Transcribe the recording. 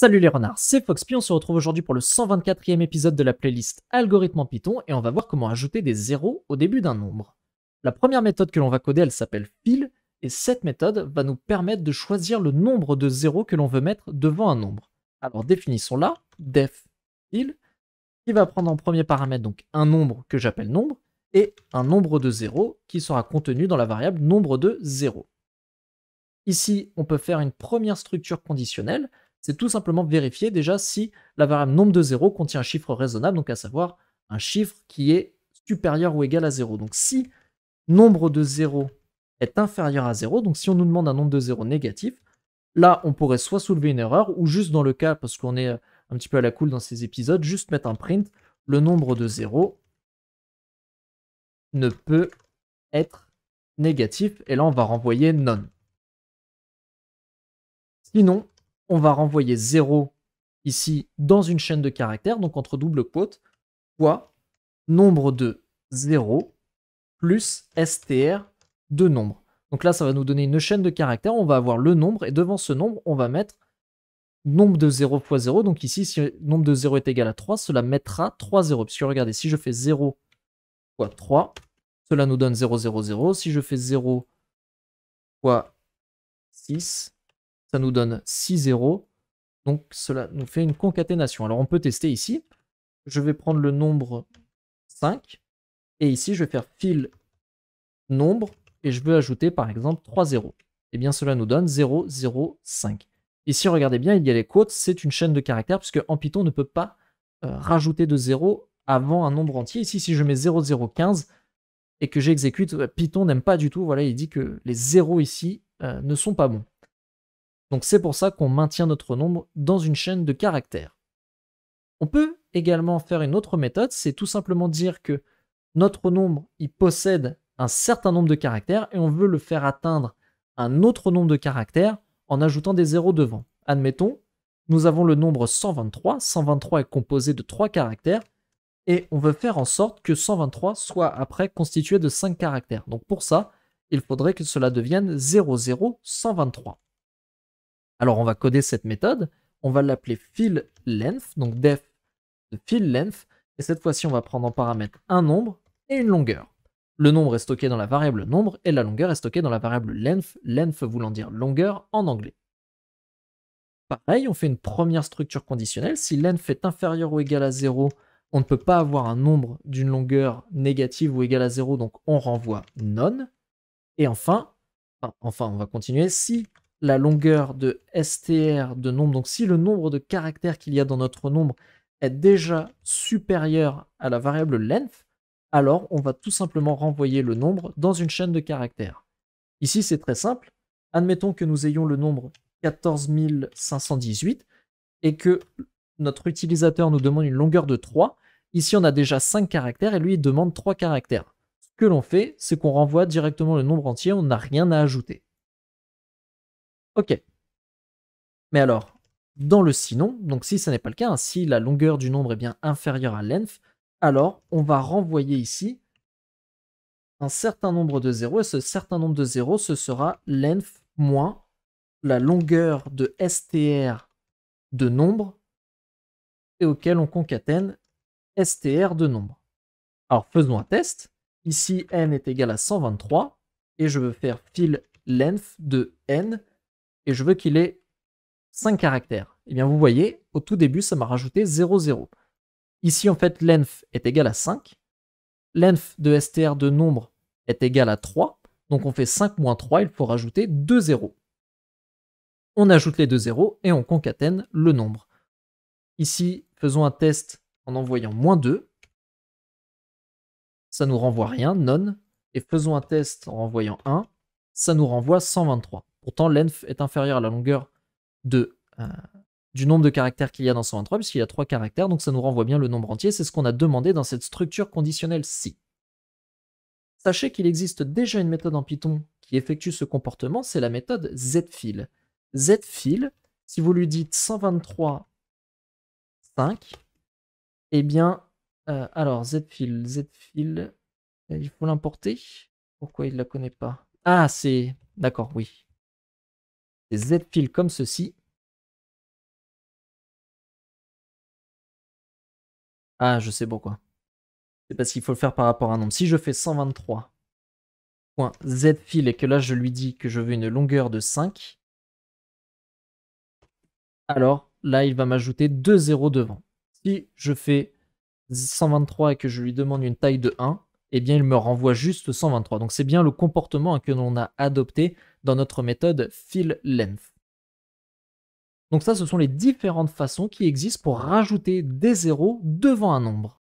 Salut les renards, c'est Foxpy, on se retrouve aujourd'hui pour le 124e épisode de la playlist Algorithme en Python et on va voir comment ajouter des zéros au début d'un nombre. La première méthode que l'on va coder, elle s'appelle fill et cette méthode va nous permettre de choisir le nombre de zéros que l'on veut mettre devant un nombre. Alors définissons-la, def fill, qui va prendre en premier paramètre donc un nombre que j'appelle nombre et un nombre de zéros qui sera contenu dans la variable nombre de zéros. Ici, on peut faire une première structure conditionnelle c'est tout simplement vérifier déjà si la variable nombre de zéro contient un chiffre raisonnable, donc à savoir un chiffre qui est supérieur ou égal à 0. Donc si nombre de zéro est inférieur à 0, donc si on nous demande un nombre de zéro négatif, là on pourrait soit soulever une erreur, ou juste dans le cas, parce qu'on est euh, un petit peu à la cool dans ces épisodes, juste mettre un print, le nombre de 0 ne peut être négatif, et là on va renvoyer none. Sinon, on va renvoyer 0 ici dans une chaîne de caractères, donc entre double quote, fois nombre de 0 plus str de nombre. Donc là, ça va nous donner une chaîne de caractères, on va avoir le nombre, et devant ce nombre, on va mettre nombre de 0 fois 0. Donc ici, si nombre de 0 est égal à 3, cela mettra 3 0. Puisque regardez, si je fais 0 fois 3, cela nous donne 0, 0, 0. Si je fais 0 fois 6, ça nous donne 6 zéros, Donc cela nous fait une concaténation. Alors on peut tester ici. Je vais prendre le nombre 5. Et ici, je vais faire fil nombre. Et je veux ajouter par exemple 3 zéros. Et eh bien cela nous donne 0, 0, 5. Ici, regardez bien, il y a les quotes. C'est une chaîne de caractères puisque en Python, ne peut pas euh, rajouter de 0 avant un nombre entier. Ici, si je mets 0, 15, et que j'exécute, euh, Python n'aime pas du tout. Voilà, il dit que les zéros ici euh, ne sont pas bons. Donc c'est pour ça qu'on maintient notre nombre dans une chaîne de caractères. On peut également faire une autre méthode, c'est tout simplement dire que notre nombre, il possède un certain nombre de caractères et on veut le faire atteindre un autre nombre de caractères en ajoutant des zéros devant. Admettons, nous avons le nombre 123, 123 est composé de 3 caractères et on veut faire en sorte que 123 soit après constitué de 5 caractères. Donc pour ça, il faudrait que cela devienne 00123. Alors on va coder cette méthode, on va l'appeler fillLength, donc def de length, et cette fois-ci on va prendre en paramètre un nombre et une longueur. Le nombre est stocké dans la variable nombre et la longueur est stockée dans la variable length, length voulant dire longueur en anglais. Pareil, on fait une première structure conditionnelle. Si length est inférieur ou égal à 0, on ne peut pas avoir un nombre d'une longueur négative ou égale à 0, donc on renvoie none. Et enfin, enfin, on va continuer, si la longueur de str de nombre. Donc si le nombre de caractères qu'il y a dans notre nombre est déjà supérieur à la variable length, alors on va tout simplement renvoyer le nombre dans une chaîne de caractères. Ici, c'est très simple. Admettons que nous ayons le nombre 14518 et que notre utilisateur nous demande une longueur de 3. Ici, on a déjà 5 caractères et lui, il demande 3 caractères. Ce que l'on fait, c'est qu'on renvoie directement le nombre entier, on n'a rien à ajouter. Ok. Mais alors, dans le sinon, donc si ce n'est pas le cas, hein, si la longueur du nombre est bien inférieure à length, alors on va renvoyer ici un certain nombre de zéros, et ce certain nombre de zéros, ce sera length moins la longueur de str de nombre, et auquel on concatène str de nombre. Alors faisons un test. Ici, n est égal à 123, et je veux faire fill length de n et je veux qu'il ait 5 caractères. Et eh bien vous voyez, au tout début, ça m'a rajouté 0, 0. Ici, en fait, l'enf est égal à 5. L'enf de str de nombre est égal à 3. Donc on fait 5 moins 3, il faut rajouter 2 zéros. On ajoute les deux zéros et on concatène le nombre. Ici, faisons un test en envoyant moins 2. Ça nous renvoie rien, none. Et faisons un test en envoyant 1. Ça nous renvoie 123. Pourtant, lenf est inférieur à la longueur de, euh, du nombre de caractères qu'il y a dans 123, puisqu'il y a 3 caractères, donc ça nous renvoie bien le nombre entier. C'est ce qu'on a demandé dans cette structure conditionnelle ci. Sachez qu'il existe déjà une méthode en Python qui effectue ce comportement, c'est la méthode zfil. Zfil, si vous lui dites 123, 5, eh bien, euh, alors zfil, zfil, euh, il faut l'importer. Pourquoi il ne la connaît pas Ah, c'est... D'accord, oui des z fil comme ceci. Ah, je sais pourquoi. C'est parce qu'il faut le faire par rapport à un nombre. Si je fais 123.Z fil et que là je lui dis que je veux une longueur de 5, alors là il va m'ajouter 2 zéros devant. Si je fais 123 et que je lui demande une taille de 1, eh bien, il me renvoie juste 123. Donc, c'est bien le comportement hein, que l'on a adopté dans notre méthode fill length. Donc ça, ce sont les différentes façons qui existent pour rajouter des zéros devant un nombre.